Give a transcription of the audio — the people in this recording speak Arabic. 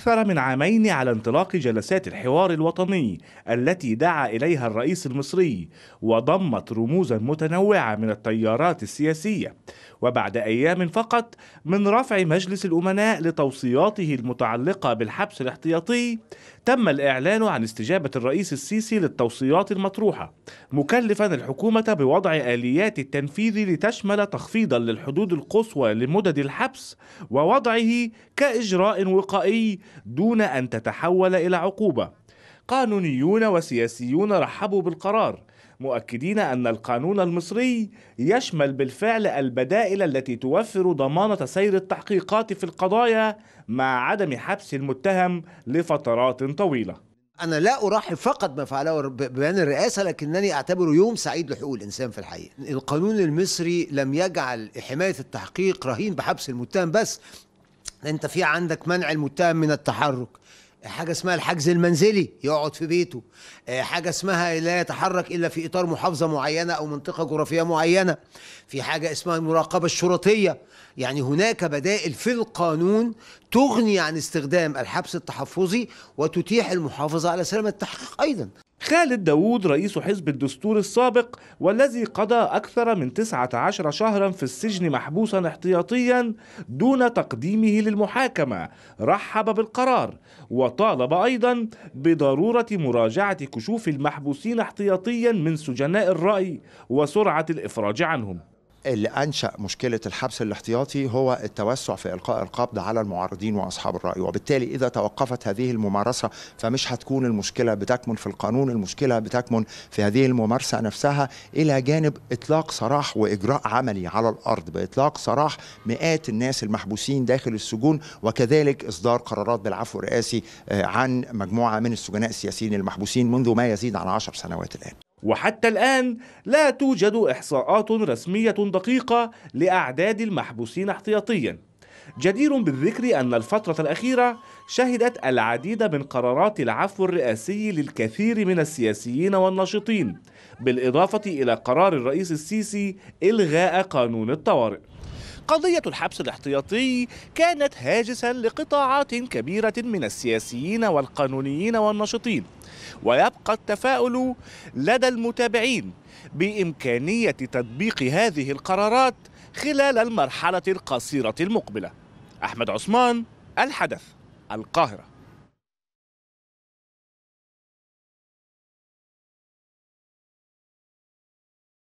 أكثر من عامين على انطلاق جلسات الحوار الوطني التي دعا إليها الرئيس المصري وضمت رموزا متنوعة من التيارات السياسية وبعد أيام فقط من رفع مجلس الأمناء لتوصياته المتعلقة بالحبس الاحتياطي تم الإعلان عن استجابة الرئيس السيسي للتوصيات المطروحة مكلفا الحكومة بوضع آليات التنفيذ لتشمل تخفيضا للحدود القصوى لمدد الحبس ووضعه كإجراء وقائي دون أن تتحول إلى عقوبة قانونيون وسياسيون رحبوا بالقرار مؤكدين أن القانون المصري يشمل بالفعل البدائل التي توفر ضمانة سير التحقيقات في القضايا مع عدم حبس المتهم لفترات طويلة انا لا ارحب فقط ما فعله بيان الرئاسه لكنني اعتبره يوم سعيد لحقوق الانسان في الحقيقه القانون المصري لم يجعل حمايه التحقيق رهين بحبس المتهم بس انت في عندك منع المتهم من التحرك حاجه اسمها الحجز المنزلي يقعد في بيته حاجه اسمها لا يتحرك الا في اطار محافظه معينه او منطقه جغرافيه معينه في حاجه اسمها المراقبه الشرطيه يعني هناك بدائل في القانون تغني عن استخدام الحبس التحفظي وتتيح المحافظه على سلامه التحقيق ايضا خالد داوود رئيس حزب الدستور السابق والذي قضى أكثر من 19 شهرا في السجن محبوسا احتياطيا دون تقديمه للمحاكمة رحب بالقرار وطالب أيضا بضرورة مراجعة كشوف المحبوسين احتياطيا من سجناء الرأي وسرعة الإفراج عنهم اللي انشا مشكله الحبس الاحتياطي هو التوسع في القاء القبض على المعارضين واصحاب الراي وبالتالي اذا توقفت هذه الممارسه فمش هتكون المشكله بتكمن في القانون المشكله بتكمن في هذه الممارسه نفسها الى جانب اطلاق سراح واجراء عملي على الارض باطلاق سراح مئات الناس المحبوسين داخل السجون وكذلك اصدار قرارات بالعفو الرئاسي آه، عن مجموعه من السجناء السياسيين المحبوسين منذ ما يزيد عن عشر سنوات الان وحتى الآن لا توجد إحصاءات رسمية دقيقة لأعداد المحبوسين احتياطيا جدير بالذكر أن الفترة الأخيرة شهدت العديد من قرارات العفو الرئاسي للكثير من السياسيين والناشطين بالإضافة إلى قرار الرئيس السيسي إلغاء قانون الطوارئ قضية الحبس الاحتياطي كانت هاجسا لقطاعات كبيرة من السياسيين والقانونيين والناشطين ويبقى التفاؤل لدى المتابعين بإمكانية تطبيق هذه القرارات خلال المرحلة القصيرة المقبلة أحمد عثمان الحدث القاهرة